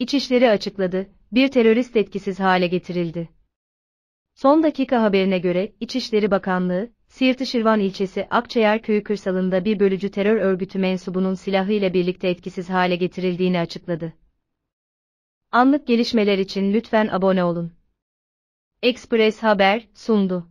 İçişleri açıkladı, bir terörist etkisiz hale getirildi. Son dakika haberine göre, İçişleri Bakanlığı, Sirtişirvan ilçesi Akçayar Köyü kırsalında bir bölücü terör örgütü mensubunun silahıyla birlikte etkisiz hale getirildiğini açıkladı. Anlık gelişmeler için lütfen abone olun. Express Haber sundu.